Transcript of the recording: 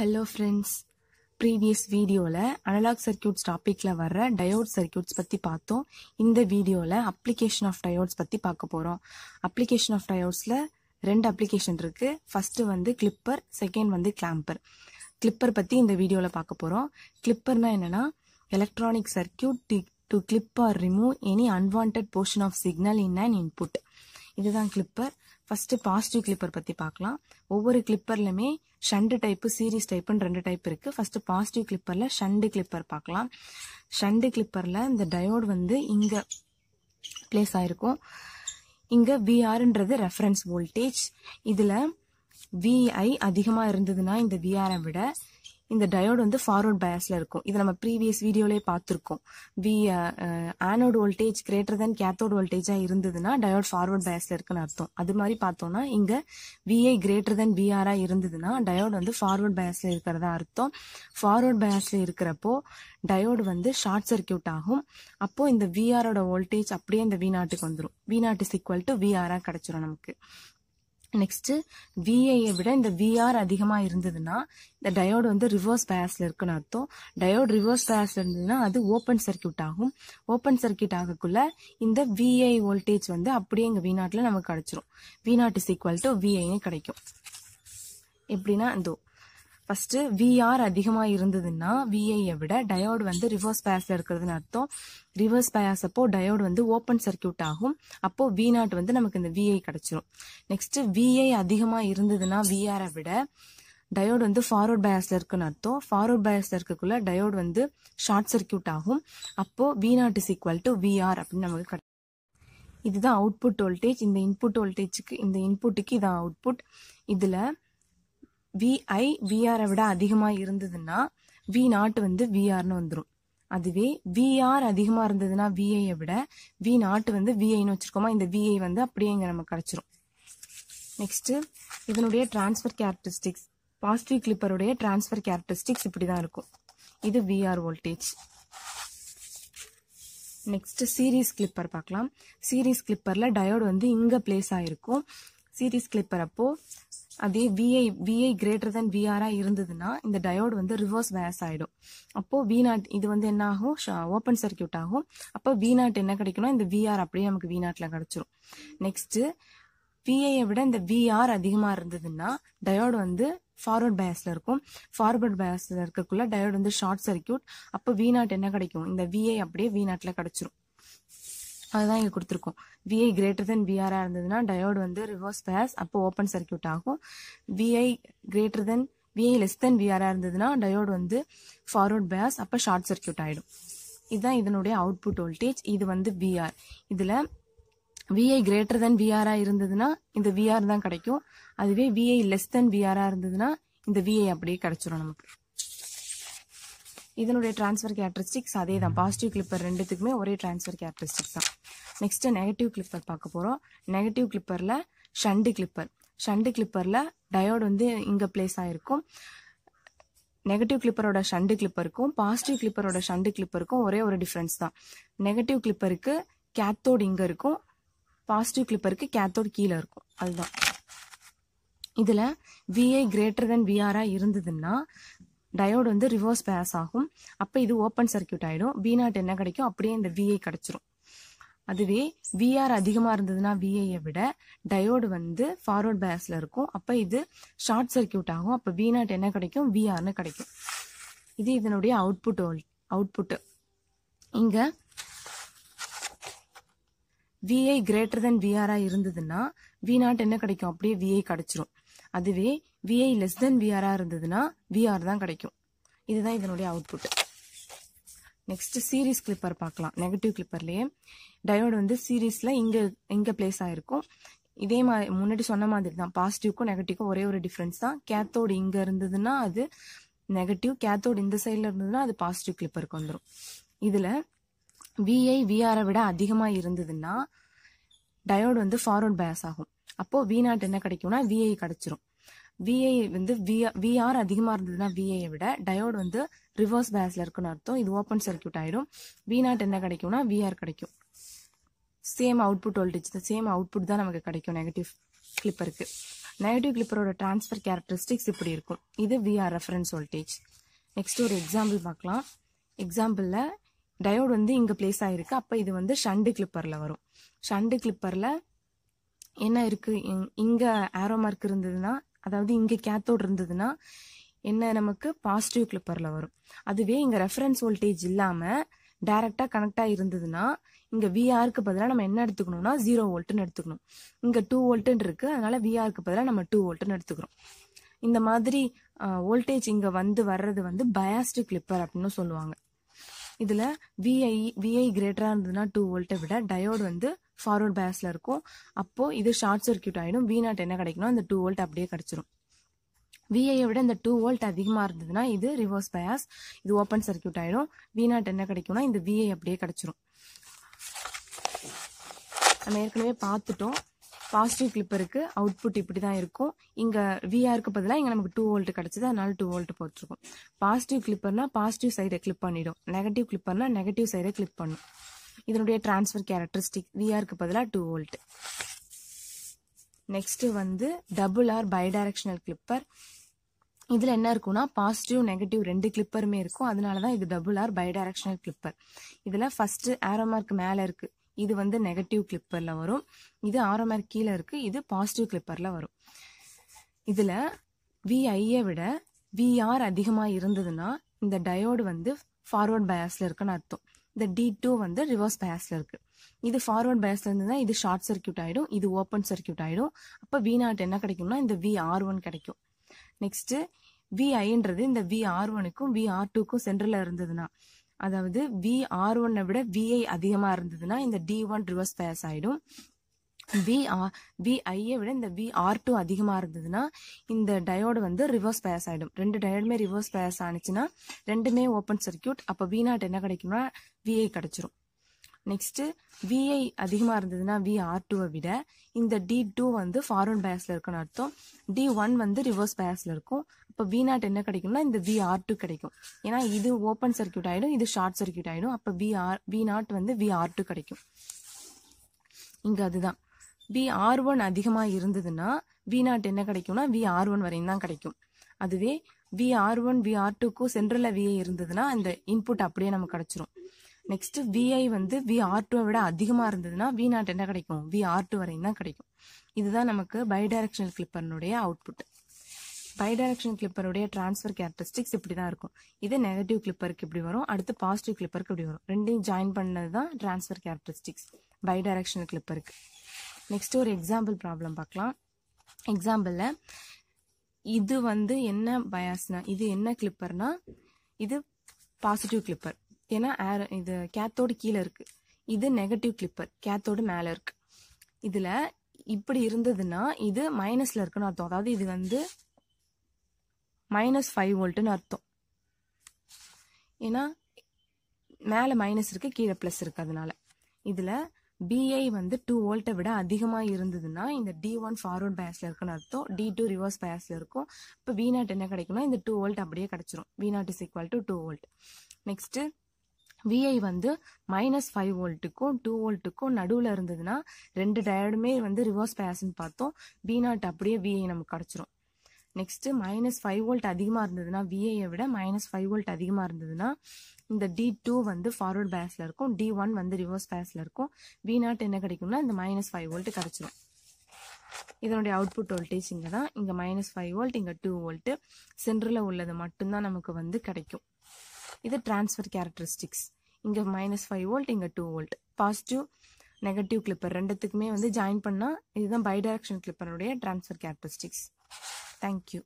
Hello friends previous வீடியோவில் analog circuits டாப்பிக்கில் வர்ற டயோட் சர்க்கியூட்ஸ் பற்றி பார்த்தோம் இந்த வீடியோவில் அப்ளிகேஷன் ஆஃப் டயோட்ஸ் பற்றி பார்க்க போகிறோம் அப்ளிகேஷன் ஆஃப் டயோட்ஸில் ரெண்டு அப்ளிகேஷன் இருக்குது ஃபஸ்ட்டு வந்து கிளிப்பர் செகண்ட் வந்து கிளாம்பர் கிளிப்பர் பற்றி இந்த வீடியோவில் பார்க்க போகிறோம் கிளிப்பர்னால் என்னென்னா electronic circuit D to clip or remove any unwanted portion of signal in and input இதுதான் கிளிப்பர் ஃபஸ்ட்டு பாசிட்டிவ் கிளிப்பர் பற்றி பார்க்கலாம் ஒவ்வொரு கிளிப்பர்லையுமே ஷண்டு டைப்பு சீரீஸ் டைப்புன்னு ரெண்டு டைப் இருக்குது ஃபஸ்ட்டு பாசிட்டிவ் கிளிப்பரில் ஷண்டு கிளிப்பர் பார்க்கலாம் ஷண்டு கிளிப்பரில் இந்த டயோட் வந்து இங்கே பிளேஸ் ஆகிருக்கும் இங்கே விஆர்ன்றது ரெஃபரன்ஸ் வோல்டேஜ் இதில் விஐ அதிகமாக இருந்ததுன்னா இந்த விஆரை விட இந்த டயோடு வந்து ஃபார்வர்ட் பயாஸில் இருக்கும் இதை நம்ம ப்ரீவியஸ் வீடியோலேயே பார்த்துருக்கோம் V anode voltage greater than cathode வோல்டேஜாக இருந்ததுன்னா டயோட் ஃபார்வர்ட் பயாஸில் இருக்குன்னு அர்த்தம் அது மாதிரி பார்த்தோம்னா இங்கே விஐ கிரேட்டர் தென் விஆராக இருந்ததுன்னா டயோட் வந்து ஃபார்வர்ட் பயாஸில் இருக்கிறதா அர்த்தம் ஃபார்வர்ட் பயாஸில் இருக்கிறப்போ டயோடு வந்து ஷார்ட் சர்க்கியூட் ஆகும் அப்போது இந்த விஆரோட வோல்டேஜ் அப்படியே இந்த வி நாட்டுக்கு வந்துடும் V naught is equal to விஆராக கிடச்சிரும் நமக்கு நெக்ஸ்ட்டு விஐயை விட இந்த விஆர் அதிகமாக இருந்ததுன்னா இந்த டயோடு வந்து ரிவர்ஸ் பயஸில் இருக்குன்னு அர்த்தம் டயோடு ரிவர்ஸ் பயஸில் இருந்ததுன்னா அது ஓப்பன் சர்க்கியூட் ஆகும் ஓப்பன் சர்க்கியூட் ஆகக்குள்ள இந்த விஐ வோல்டேஜ் வந்து அப்படியே இங்கே விநாட்டில் நமக்கு கிடச்சிரும் விநாட் இஸ் ஈக்குவல் டு விஐன்னு கிடைக்கும் எப்படின்னா இந்த ஃபர்ஸ்ட் விஆர் அதிகமாக இருந்ததுன்னா விஐயை விட டயோடு வந்து ரிவர்ஸ் பயாஸில் இருக்கிறதுன்னு அர்த்தம் ரிவர்ஸ் பயாஸ் அப்போ டயோடு வந்து ஓப்பன் சர்க்கியூட் ஆகும் அப்போ வி நாட் வந்து நமக்கு இந்த விஐ கிடைச்சிரும் நெக்ஸ்ட் விஐ அதிகமாக இருந்ததுன்னா விஆரை விட டயோடு வந்து ஃபார்வர்ட் பயாஸில் இருக்குன்னு அர்த்தம் ஃபார்வர்ட் பயாஸில் இருக்கக்குள்ள டயோடு வந்து ஷார்ட் சர்க்கியூட் ஆகும் அப்போது V naught is equal to VR அப்படின்னு நமக்கு இதுதான் அவுட்புட் வோல்டேஜ் இந்த இன்புட் வோல்டேஜுக்கு இந்த இன்புட்டுக்கு இதான் அவுட்புட் இதில் விஐ விஆரை விட அதிகமாக இருந்ததுன்னா வி நாட் வந்து விஆர்னு வந்துடும் அதுவே விஆர் அதிகமாக இருந்ததுன்னா விஐயை விட வி நாட் வந்து விஐன்னு வச்சுருக்கோமா இந்த விஐ வந்து அப்படியே இங்கே நமக்கு கிடச்சிரும் நெக்ஸ்ட்டு இதனுடைய டிரான்ஸ்ஃபர் கேரக்டரிஸ்டிக்ஸ் பாசிட்டிவ் கிளிப்பருடைய டிரான்ஸ்ஃபர் கேரக்டரிஸ்டிக்ஸ் இப்படி தான் இருக்கும் இது VR voltage next series clipper பார்க்கலாம் சீரீஸ் கிளிப்பரில் டயோடு வந்து இங்கே பிளேஸ் ஆகிருக்கும் சீரீஸ் கிளிப்பர் அப்போது அதே விஐ விஐ கிரேட்டர் தென் விஆராக இருந்ததுன்னா இந்த டயோடு வந்து ரிவர்ஸ் வயஸ் ஆகிடும் அப்போது வி நாட் இது வந்து என்ன ஆகும் ஓப்பன் சர்க்கியூட் ஆகும் அப்போ வி நாட் என்ன கிடைக்கணும் இந்த விஆர் அப்படியே நமக்கு வி நாட்டில் கிடச்சிரும் நெக்ஸ்ட்டு விஐயை விட இந்த விஆர் அதிகமாக இருந்ததுன்னா டயோடு வந்து ஃபார்வர்ட் பயஸில் இருக்கும் ஃபார்வர்ட் பயஸில் இருக்கக்குள்ள டயோடு வந்து ஷார்ட் சர்க்கியூட் அப்போ வி நாட் என்ன கிடைக்கும் இந்த விஐ அப்படியே வி நாட்டில் கிடச்சிரும் அதுதான் இங்கே கொடுத்துருக்கோம் விஐ கிரேட்டர் தென் விஆராக இருந்ததுன்னா டயோடு வந்து ரிவர்ஸ் பயஸ் அப்போ ஓப்பன் சர்க்கியூட் ஆகும் VI greater than VI less than விஆராக இருந்ததுன்னா டயோடு வந்து ஃபார்வர்ட் பயஸ் அப்போ ஷார்ட் சர்க்கியூட் ஆகிடும் இதுதான் இதனுடைய அவுட்புட் வோல்டேஜ் இது வந்து விஆர் இதில் விஐ கிரேட்டர் தென் விஆராக இருந்ததுன்னா இந்த விஆர் தான் கிடைக்கும் அதுவே விஐ லெஸ் தென் விஆராக இருந்ததுன்னா இந்த விஐ அப்படியே கிடைச்சிரும் நமக்கு இதனுடைய ட்ரான்ஸ்ஃபர் கேரக்டரிஸ்டிக்ஸ் அதே தான் பாசிட்டிவ் கிளிப்பர் ரெண்டுத்துக்குமே ஒரே ட்ரான்ஸ்ஃபர் கேரக்டரிஸ்டிக்ஸ் தான் நெக்ஸ்ட்டு நெகட்டிவ் கிளிப்பர் பார்க்க போகிறோம் நெகட்டிவ் கிளிப்பரில் ஷண்டு கிளிப்பர் ஷண்டு கிளிப்பரில் டயோடு வந்து இங்கே பிளேஸ் ஆகிருக்கும் நெகட்டிவ் கிளிப்பரோட ஷண்டு கிளிப்பருக்கும் பாசிட்டிவ் கிளிப்பரோட ஷண்டு கிளிப்பருக்கும் ஒரே ஒரு டிஃப்ரென்ஸ் தான் நெகட்டிவ் கிளிப்பருக்கு கேத்தோடு இங்கே இருக்கும் பாசிட்டிவ் கிளிப்பருக்கு கேத்தோடு கீழே இருக்கும் அதுதான் இதில் விஐ கிரேட்டர் தென் விஆராக இருந்ததுன்னா டயோடு வந்து ரிவர்ஸ் பேஸ் ஆகும் அப்போ இது ஓப்பன் சர்க்கியூட் ஆகிடும் வி நாட் என்ன கிடைக்கும் அப்படியே இந்த விஐ கிடச்சிரும் அதுவே விஆர் அதிகமாக இருந்ததுன்னா விஐயை விட டயோடு வந்து ஃபார்வர்ட் பேஸில் இருக்கும் அப்போ இது ஷார்ட் சர்க்கியூட் ஆகும் அப்போ வி நாட் என்ன கிடைக்கும் விஆர்னு கிடைக்கும் இது இதனுடைய அவுட்புட் ஓல் அவுட்புட்டு இங்கே விஐ கிரேட்டர் தென் விஆராக இருந்ததுன்னா வி நாட் என்ன கிடைக்கும் அப்படியே விஐ கிடச்சிரும் அதுவே விஐ லெஸ் தென் விஆராக இருந்ததுன்னா விஆர் தான் கிடைக்கும் இதுதான் இதனுடைய அவுட்புட் நெக்ஸ்ட் சீரீஸ் கிளிப்பர் பார்க்கலாம் நெகட்டிவ் கிளிப்பர்லேயே டயோடு வந்து சீரீஸில் இங்கே இங்கே பிளேஸ் ஆகிருக்கும் இதே மாதிரி முன்னாடி சொன்ன மாதிரி தான் பாசிட்டிவ்க்கும் நெகட்டிவ்க்கும் ஒரே ஒரு டிஃப்ரென்ஸ் தான் கேத்தோடு இங்கே இருந்ததுன்னா அது நெகட்டிவ் கேத்தோடு இந்த சைடில் இருந்ததுன்னா அது பாசிட்டிவ் கிளிப்பருக்கு வந்துடும் இதில் விஐ விஆரை விட அதிகமாக இருந்ததுன்னா டயோடு வந்து ஃபார்வர்ட் பயஸ் ஆகும் அப்போது வி நாட் என்ன கிடைக்கும்னா விஐ கிடச்சிரும் விஐ வந்து விஆர் அதிகமாக இருந்ததுன்னா விஐயை விட டயோடு வந்து ரிவர்ஸ் பேஸில் இருக்குன்னு அர்த்தம் இது ஓப்பன் சர்க்கியூட் ஆகிடும் வி நாட் என்ன கிடைக்கும்னா விஆர் கிடைக்கும் சேம் அவுட்புட் வோல்டேஜ் தான் சேம் அவுட்புட் தான் நமக்கு கிடைக்கும் நெகட்டிவ் கிளிப்பருக்கு நெகட்டிவ் கிளிப்பரோட டிரான்ஸ்ஃபர் கேரக்டரிஸ்டிக்ஸ் இப்படி இருக்கும் இது விஆர் ரெஃபரன்ஸ் வோல்டேஜ் நெக்ஸ்ட் ஒரு எக்ஸாம்பிள் பார்க்கலாம் எக்ஸாம்பிளில் டயோடு வந்து இங்கே பிளேஸ் ஆகிருக்கு அப்போ இது வந்து ஷண்டு கிளிப்பரில் வரும் ஷண்டு கிளிப்பரில் என்ன இருக்குது இங்கே ஆரோ மார்க் இருந்ததுன்னா அதாவது இங்கே கேத்தோடு இருந்ததுன்னா என்ன நமக்கு பாசிட்டிவ் கிளிப்பரில் வரும் அதுவே இங்கே ரெஃபரன்ஸ் வோல்டேஜ் இல்லாமல் டைரெக்டாக கனெக்டாக இருந்ததுன்னா இங்கே விஆருக்கு பதிலாக நம்ம என்ன எடுத்துக்கணும்னா ஜீரோ வோல்ட்டுன்னு எடுத்துக்கணும் இங்கே டூ வோல்ட்டுன்னு இருக்குது அதனால் விஆருக்கு பதிலாக நம்ம டூ வோல்ட்டுன்னு எடுத்துக்கிறோம் இந்த மாதிரி வோல்டேஜ் இங்கே வந்து வர்றது வந்து பயாஸ்டிக் கிளிப்பர் அப்படின்னு சொல்லுவாங்க இதில் விஐ விஐ கிரேட்டராக இருந்ததுன்னா டூ வோல்ட்டை விட டயோடு வந்து ஃபார்வர்ட் பேஸில் இருக்கும் அப்போது இது ஷார்ட் சர்க்கியூட் ஆகிடும் வி நாட் என்ன கிடைக்கணும் அந்த டூ வோல்ட் அப்படியே கிடச்சிரும் விஐயை விட இந்த டூ வோல்ட் அதிகமாக இருந்ததுன்னா இது ரிவர்ஸ் பயாஸ் இது ஓப்பன் சர்க்கியூட் ஆகிடும் வி நாட் என்ன கிடைக்கும்னா இந்த விஐ அப்படியே கிடச்சிரும் நம்ம ஏற்கனவே பார்த்துட்டோம் பாசிட்டிவ் கிளிப்பருக்கு அவுட்புட் இப்படி தான் இருக்கும் இங்கே விஆருக்கு பதிலாக இங்கே நமக்கு டூ வோல்ட் கிடச்சிது அதனால டூ வோல்ட் போட்டிருக்கும் பாசிட்டிவ் கிளிப்பர்னா பாசிட்டிவ் சைடை கிளிப் பண்ணிடும் நெகட்டிவ் கிளிப்பர்னா நெகட்டிவ் சைடை கிளிப் பண்ணும் இதனுடைய transfer கேரக்டரிஸ்டிக் விஆருக்கு பதிலாக டூ volt நெக்ஸ்ட்டு வந்து டபுள் ஆர் bidirectional clipper இதில் என்ன இருக்கும்னா பாசிட்டிவ் நெகட்டிவ் ரெண்டு மே இருக்கும் அதனால தான் இது டபுள் ஆர் bidirectional clipper இதில் ஃபஸ்ட்டு mark மேலே இருக்குது இது வந்து நெகட்டிவ் clipperல வரும் இது mark கீழே இருக்குது இது பாசிட்டிவ் clipperல வரும் இதில் விஐயை விட விஆர் அதிகமாக இருந்ததுன்னா இந்த டயோடு வந்து forward பயாஸில் இருக்கு அர்த்தம் இந்த டி டூ வந்து ரிவர்ஸ் பயாஸில் இருக்குது இது ஃபார்வர்ட் பயாஸில் இருந்ததுன்னா இது ஷார்ட் சர்க்கியூட் ஆகிடும் இது ஓப்பன் சர்க்கியூட் ஆகிடும் அப்போ வி நாட் என்ன கிடைக்கும்னா இந்த வி ஆர் ஒன் கிடைக்கும் நெக்ஸ்ட்டு விஐன்றது இந்த வி ஆர் ஒனுக்கும் வி ஆர் டூக்கும் சென்டரில் இருந்ததுன்னா அதாவது வி ஆர் ஒன்னை விட விஐ அதிகமாக இருந்ததுன்னா இந்த டி ஒன் ரிவர்ஸ் பயாஸ் ஆகிடும் வி ஆ விஐயை விட இந்த வி ஆர் டூ அதிகமாக இருந்ததுன்னா இந்த டயோடு வந்து ரிவர்ஸ் பேஸ் ஆகிடும் ரெண்டு டயோடுமே ரிவர்ஸ் பேஸ் ஆனிச்சுன்னா ரெண்டுமே ஓப்பன் சர்க்கியூட் அப்போ வி நாட் என்ன கிடைக்கும்னா விஐ கிடச்சிரும் நெக்ஸ்ட்டு விஐ அதிகமாக இருந்ததுன்னா வி ஆர் டூவை விட இந்த டி டூ வந்து ஃபார்வர்ட் பயஸில் இருக்குன்னு அர்த்தம் டி ஒன் வந்து ரிவர்ஸ் பயஸில் இருக்கும் அப்போ வி நாட் என்ன கிடைக்கும்னா இந்த வி ஆர் டூ கிடைக்கும் ஏன்னா இது ஓப்பன் சர்க்கியூட் ஆகிடும் இது ஷார்ட் சர்க்கியூட் ஆகிடும் அப்போ வி ஆர் வி நாட் வந்து வி ஆர் டூ கிடைக்கும் இங்கே அதுதான் வி ஆர் ஒன் அதிகமாக இருந்ததுன்னா வி நாட் என்ன கிடைக்கும்னா வி ஆர் ஒன் வரையும் தான் கிடைக்கும் அதுவே V R one V R டூக்கும் சென்ட்ரலில் விஐ இருந்ததுன்னா அந்த இன்புட் அப்படியே நமக்கு கிடைச்சிரும் நெக்ஸ்ட் விஐ வந்து வி ஆர் டூவை விட அதிகமாக இருந்ததுன்னா வி நாட் என்ன கிடைக்கும் வி ஆர் டூ வரையும் தான் கிடைக்கும் இதுதான் நமக்கு டைரக்ஷனல் கிளிப்பர்னுடைய அவுட்புட் பைடைரக்ஷனல் கிளிப்பருடைய டிரான்ஸ்ஃபர் கேரக்டரிஸ்டிக்ஸ் இப்படி தான் இருக்கும் இது நெகட்டிவ் கிளிப்பருக்கு இப்படி வரும் அடுத்து பாசிட்டிவ் கிளிப்பருக்கு இப்படி வரும் ரெண்டையும் ஜாயின் பண்ணது தான் டிரான்ஸ்ஃபர் கேரக்டரிஸ்டிக்ஸ் பைடைரக்ஷனல் கிளிப்பருக்கு நெக்ஸ்ட்டு ஒரு எக்ஸாம்பிள் ப்ராப்ளம் பார்க்கலாம் எக்ஸாம்பிளில் இது வந்து என்ன பயாஸ்னா இது என்ன கிளிப்பர்னா இது பாசிட்டிவ் கிளிப்பர் ஏன்னா ஏர் இது கேத்தோடு கீழே இருக்குது இது நெகட்டிவ் கிளிப்பர் கேத்தோடு மேலே இருக்குது இதில் இப்படி இருந்ததுன்னா இது மைனஸில் இருக்குன்னு அர்த்தம் அதாவது இது வந்து மைனஸ் ஃபைவ் வோல்ட்டுன்னு அர்த்தம் ஏன்னா மேலே மைனஸ் இருக்குது கீழே ப்ளஸ் இருக்குது அதனால இதில் பிஐ வந்து டூ வோல்ட்டை விட அதிகமாக இருந்ததுன்னா இந்த டி ஒன் ஃபார்வர்ட் பயஸில் இருக்குன்னு அர்த்தம் டி டூ ரிவர்ஸ் பயஸில் இருக்கும் இப்போ வி நாட் என்ன கிடைக்கும்னா இந்த டூ வோல்ட் அப்படியே கிடச்சிரும் V naught is equal to two volt next VI வந்து மைனஸ் ஃபைவ் வோல்ட்டுக்கும் டூ வோல்ட்டுக்கும் நடுவில் இருந்ததுன்னா ரெண்டு டயர்டுமே வந்து ரிவர்ஸ் பயஸ்ன்னு பார்த்தோம் வி நாட் அப்படியே விஐ நமக்கு கிடச்சிரும் நெக்ஸ்ட்டு மைனஸ் ஃபைவ் வோல்ட் அதிகமாக இருந்ததுன்னா விஐயை விட மைனஸ் ஃபைவ் வோல்ட் அதிகமாக இருந்ததுன்னா இந்த டி டூ வந்து ஃபார்வர்ட் பேஸில் இருக்கும் டி ஒன் வந்து ரிவர்ஸ் பேஸில் இருக்கும் வி நாட் என்ன கிடைக்கும்னா இந்த மைனஸ் ஃபைவ் வோல்ட் கிடச்சிடும் இதனுடைய அவுட்புட் வோல்டேஜ் இங்கே தான் இங்கே மைனஸ் ஃபைவ் வோல்ட் இங்கே டூ வோல்ட்டு சென்டரில் உள்ளது மட்டும்தான் நமக்கு வந்து கிடைக்கும் இது டிரான்ஸ்ஃபர் கேரக்டரிஸ்டிக்ஸ் இங்கே மைனஸ் ஃபைவ் வோல்ட் இங்கே two volt positive negative clipper ரெண்டுத்துக்குமே வந்து ஜாயின் பண்ணால் இதுதான் பை கிளிப்பருடைய டிரான்ஸ்ஃபர் கேரக்டரிஸ்டிக்ஸ் Thank you.